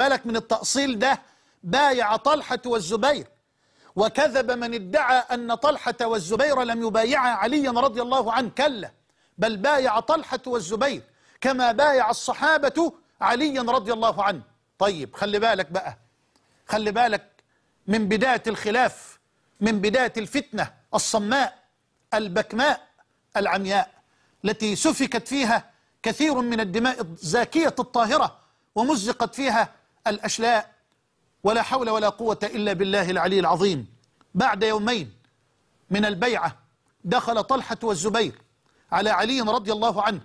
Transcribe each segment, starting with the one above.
بالك من التأصيل ده بايع طلحة والزبير وكذب من ادعى أن طلحة والزبير لم يبايعا عليا رضي الله عنه كلا بل بايع طلحة والزبير كما بايع الصحابة عليا رضي الله عنه طيب خلي بالك بقى خلي بالك من بداية الخلاف من بداية الفتنة الصماء البكماء العمياء التي سفكت فيها كثير من الدماء الزاكية الطاهرة ومزقت فيها الأشلاء ولا حول ولا قوة إلا بالله العلي العظيم بعد يومين من البيعة دخل طلحة والزبير على علي رضي الله عنه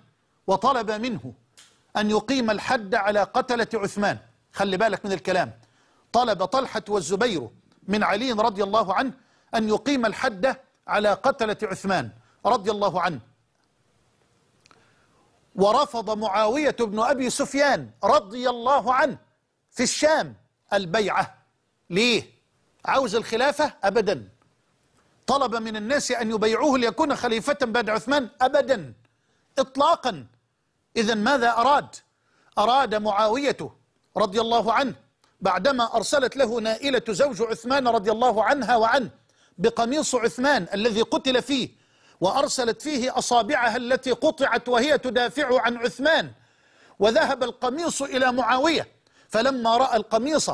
وطلب منه أن يقيم الحد على قتلة عثمان خلي بالك من الكلام طلب طلحة والزبير من علي رضي الله عنه أن يقيم الحد على قتلة عثمان رضي الله عنه ورفض معاوية بن أبي سفيان رضي الله عنه في الشام البيعة ليه؟ عاوز الخلافة أبدا طلب من الناس أن يبيعوه ليكون خليفة بعد عثمان أبدا إطلاقا إذا ماذا أراد؟ أراد معاوية رضي الله عنه بعدما أرسلت له نائلة زوج عثمان رضي الله عنها وعنه بقميص عثمان الذي قتل فيه وأرسلت فيه أصابعها التي قطعت وهي تدافع عن عثمان وذهب القميص إلى معاوية فلما رأى القميص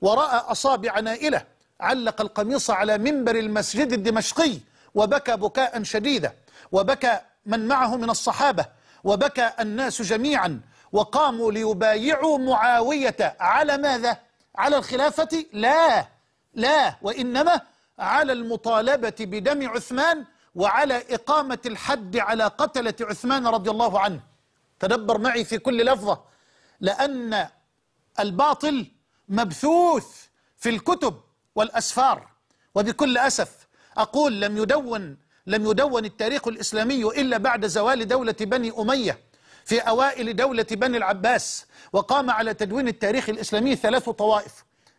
ورأى أصابع نائلة علق القميص على منبر المسجد الدمشقي وبكى بكاء شديدا وبكى من معه من الصحابة وبكى الناس جميعا وقاموا ليبايعوا معاوية على ماذا؟ على الخلافة؟ لا لا وإنما على المطالبة بدم عثمان وعلى إقامة الحد على قتلة عثمان رضي الله عنه تدبر معي في كل لفظة لأن الباطل مبثوث في الكتب والأسفار وبكل أسف أقول لم يدون لم يدون التاريخ الإسلامي إلا بعد زوال دولة بني أمية في أوائل دولة بني العباس وقام على تدوين التاريخ الإسلامي ثلاث طوائف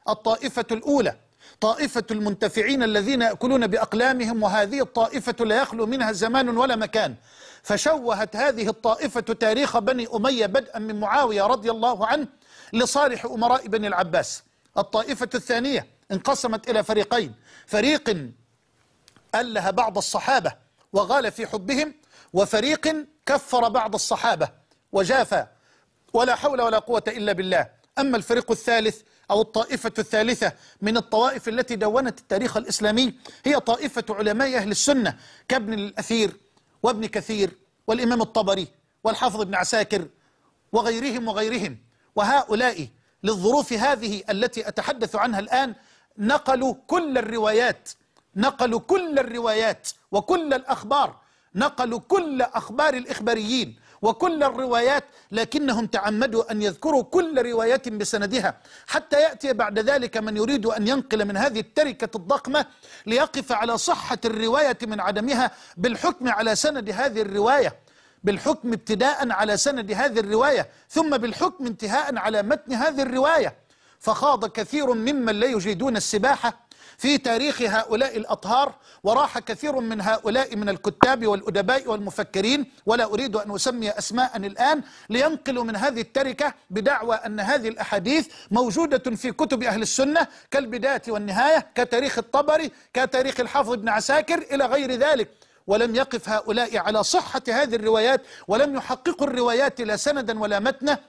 الطائفة الأولى طائفة المنتفعين الذين يأكلون بأقلامهم وهذه الطائفة لا يخلو منها زمان ولا مكان فشوهت هذه الطائفة تاريخ بني أمية بدءا من معاوية رضي الله عنه لصالح أمراء بني العباس الطائفة الثانية انقسمت إلى فريقين فريق أله بعض الصحابة وغال في حبهم وفريق كفر بعض الصحابة وجافى ولا حول ولا قوة إلا بالله أما الفريق الثالث أو الطائفة الثالثة من الطوائف التي دونت التاريخ الإسلامي هي طائفة علماء أهل السنة كابن الأثير وابن كثير والإمام الطبري والحافظ ابن عساكر وغيرهم وغيرهم وهؤلاء للظروف هذه التي أتحدث عنها الآن نقلوا كل الروايات نقلوا كل الروايات وكل الأخبار نقلوا كل أخبار الإخباريين وكل الروايات لكنهم تعمدوا أن يذكروا كل رواية بسندها حتى يأتي بعد ذلك من يريد أن ينقل من هذه التركة الضخمة ليقف على صحة الرواية من عدمها بالحكم على سند هذه الرواية بالحكم ابتداء على سند هذه الرواية ثم بالحكم انتهاء على متن هذه الرواية فخاض كثير ممن لا يجيدون السباحة في تاريخ هؤلاء الأطهار وراح كثير من هؤلاء من الكتاب والأدباء والمفكرين ولا أريد أن أسمي أسماء الآن لينقلوا من هذه التركة بدعوى أن هذه الأحاديث موجودة في كتب أهل السنة كالبداية والنهاية كتاريخ الطبري كتاريخ الحافظ بن عساكر إلى غير ذلك ولم يقف هؤلاء على صحة هذه الروايات ولم يحققوا الروايات لا سندا ولا متنا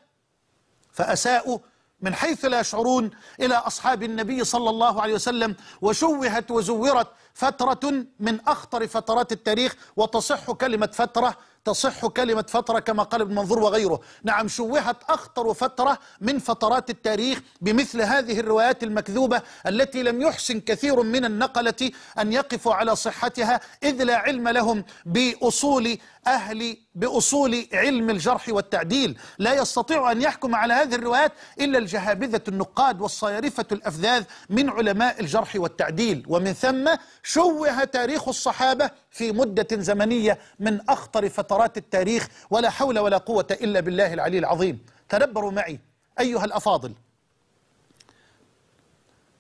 فأساءوا من حيث لا يشعرون إلى أصحاب النبي صلى الله عليه وسلم وشوهت وزورت فترة من أخطر فترات التاريخ وتصح كلمة فترة تصح كلمة فترة كما قال ابن منظور وغيره نعم شوهت أخطر فترة من فترات التاريخ بمثل هذه الروايات المكذوبة التي لم يحسن كثير من النقلة أن يقفوا على صحتها إذ لا علم لهم بأصول أهل بأصول علم الجرح والتعديل لا يستطيع أن يحكم على هذه الروايات إلا الجهابذة النقاد والصيارفة الأفذاذ من علماء الجرح والتعديل ومن ثم شوه تاريخ الصحابة في مدة زمنية من أخطر فترات التاريخ ولا حول ولا قوة إلا بالله العلي العظيم تدبروا معي أيها الأفاضل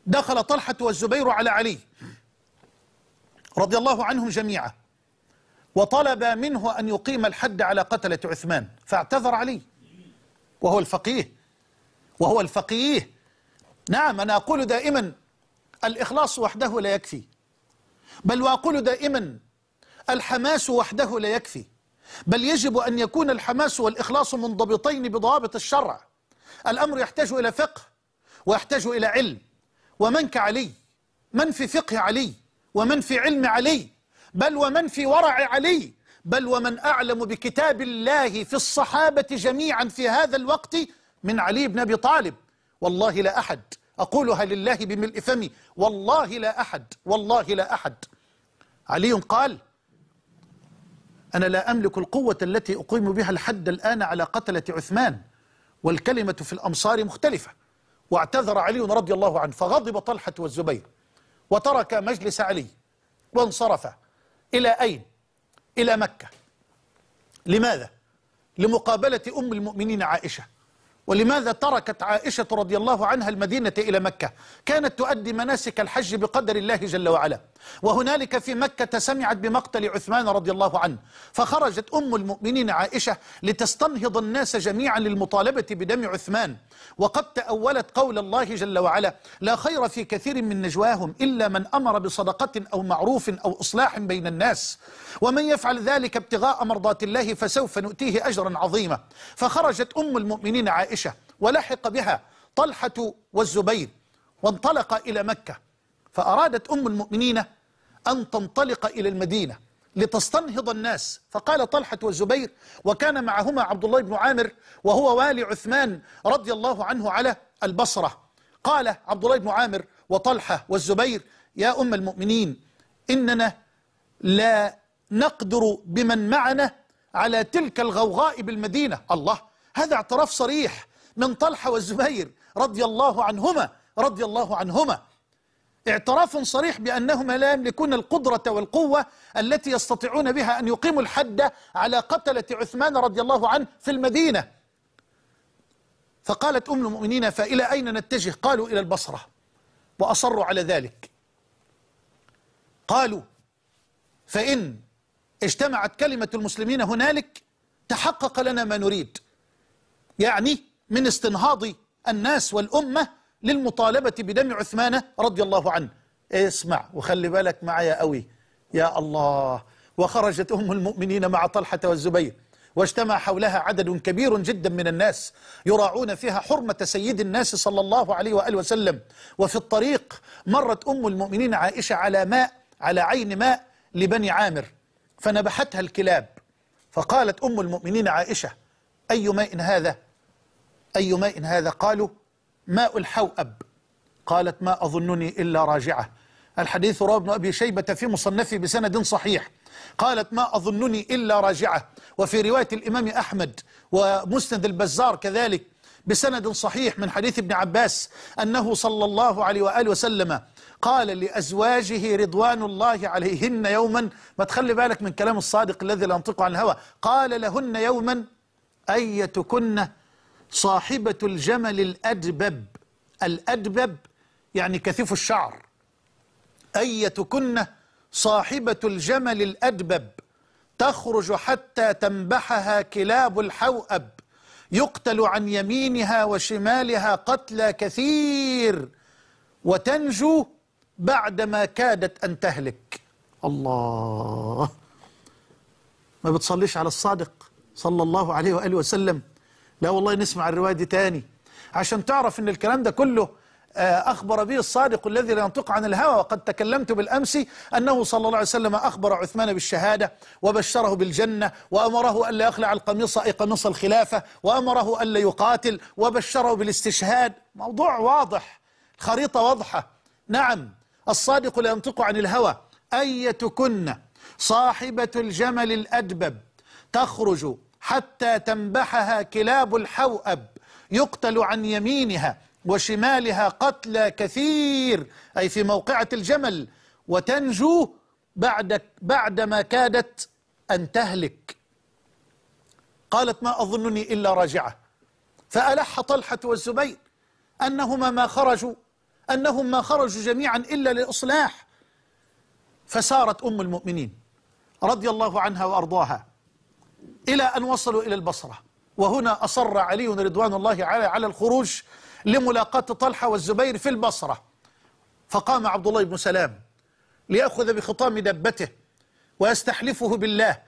دخل طلحة والزبير على علي رضي الله عنهم جميعا وطلب منه أن يقيم الحد على قتلة عثمان فاعتذر علي وهو الفقيه وهو الفقيه نعم أنا أقول دائما الإخلاص وحده لا يكفي بل وأقول دائما الحماس وحده لا يكفي بل يجب أن يكون الحماس والإخلاص منضبطين بضوابط الشرع الأمر يحتاج إلى فقه ويحتاج إلى علم ومن كعلي من في فقه علي ومن في علم علي بل ومن في ورع علي بل ومن أعلم بكتاب الله في الصحابة جميعا في هذا الوقت من علي بن أبي طالب والله لا أحد أقولها لله بملء فمي والله لا أحد والله لا أحد علي قال أنا لا أملك القوة التي أقيم بها الحد الآن على قتلة عثمان والكلمة في الأمصار مختلفة واعتذر علي رضي الله عنه فغضب طلحة والزبير وترك مجلس علي وانصرف إلى أين؟ إلى مكة لماذا؟ لمقابلة أم المؤمنين عائشة ولماذا تركت عائشة رضي الله عنها المدينة إلى مكة كانت تؤدي مناسك الحج بقدر الله جل وعلا وهنالك في مكة سمعت بمقتل عثمان رضي الله عنه فخرجت أم المؤمنين عائشة لتستنهض الناس جميعا للمطالبة بدم عثمان وقد تأولت قول الله جل وعلا لا خير في كثير من نجواهم إلا من أمر بصدقة أو معروف أو إصلاح بين الناس ومن يفعل ذلك ابتغاء مرضات الله فسوف نؤتيه أجرا عظيما فخرجت أم المؤمنين عائشة عائشة ولحق بها طلحة والزبير وانطلق إلى مكة فأرادت أم المؤمنين أن تنطلق إلى المدينة لتستنهض الناس فقال طلحة والزبير وكان معهما عبد الله بن عامر وهو والي عثمان رضي الله عنه على البصرة قال عبد الله بن عامر وطلحة والزبير يا أم المؤمنين إننا لا نقدر بمن معنا على تلك الغوغاء بالمدينة الله هذا اعتراف صريح من طلحة والزبير رضي الله عنهما رضي الله عنهما اعتراف صريح بأنهما لا يملكون القدرة والقوة التي يستطيعون بها أن يقيموا الحد على قتلة عثمان رضي الله عنه في المدينة فقالت أم المؤمنين فإلى أين نتجه قالوا إلى البصرة وأصروا على ذلك قالوا فإن اجتمعت كلمة المسلمين هنالك تحقق لنا ما نريد يعني من استنهاض الناس والأمة للمطالبة بدم عثمان رضي الله عنه اسمع وخلي بالك معايا قوي يا الله وخرجت أم المؤمنين مع طلحة والزبير واجتمع حولها عدد كبير جدا من الناس يراعون فيها حرمة سيد الناس صلى الله عليه وآله وسلم وفي الطريق مرت أم المؤمنين عائشة على ماء على عين ماء لبني عامر فنبحتها الكلاب فقالت أم المؤمنين عائشة أي ماء هذا أي ماء هذا قالوا ماء الحوأب قالت ما أظنني إلا راجعة الحديث رواه ابن أبي شيبة في مصنفه بسند صحيح قالت ما أظنني إلا راجعة وفي رواية الإمام أحمد ومسند البزار كذلك بسند صحيح من حديث ابن عباس أنه صلى الله عليه وآله وسلم قال لأزواجه رضوان الله عليهن يوما ما تخلي بالك من كلام الصادق الذي لا ينطق عن الهوى قال لهن يوما أيتكن صاحبة الجمل الأدبب الأدبب يعني كثيف الشعر كنة صاحبة الجمل الأدبب تخرج حتى تنبحها كلاب الحوأب يقتل عن يمينها وشمالها قتلى كثير وتنجو بعدما كادت أن تهلك الله ما بتصليش على الصادق صلى الله عليه وآله وسلم لا والله نسمع الرواية دي تاني عشان تعرف ان الكلام ده كله آه، أخبر به الصادق الذي لا ينطق عن الهوى وقد تكلمت بالأمس أنه صلى الله عليه وسلم أخبر عثمان بالشهادة وبشره بالجنة وأمره ألا يخلع القميص أي قميص الخلافة وأمره ألا يقاتل وبشره بالاستشهاد موضوع واضح الخريطة واضحة نعم الصادق لا ينطق عن الهوى أيتكن صاحبة الجمل الأدبب تخرج حتى تنبحها كلاب الحوأب يقتل عن يمينها وشمالها قتلى كثير أي في موقعة الجمل وتنجو بعد بعدما كادت أن تهلك قالت ما أظنني إلا راجعة فألح طلحة والزبير أنهما ما خرجوا أنهم ما خرجوا جميعا إلا للإصلاح فسارت أم المؤمنين رضي الله عنها وأرضاها إلى أن وصلوا إلى البصرة وهنا أصر علي رضوان الله على على الخروج لملاقاة طلحة والزبير في البصرة فقام عبد الله بن سلام ليأخذ بخطام دبته ويستحلفه بالله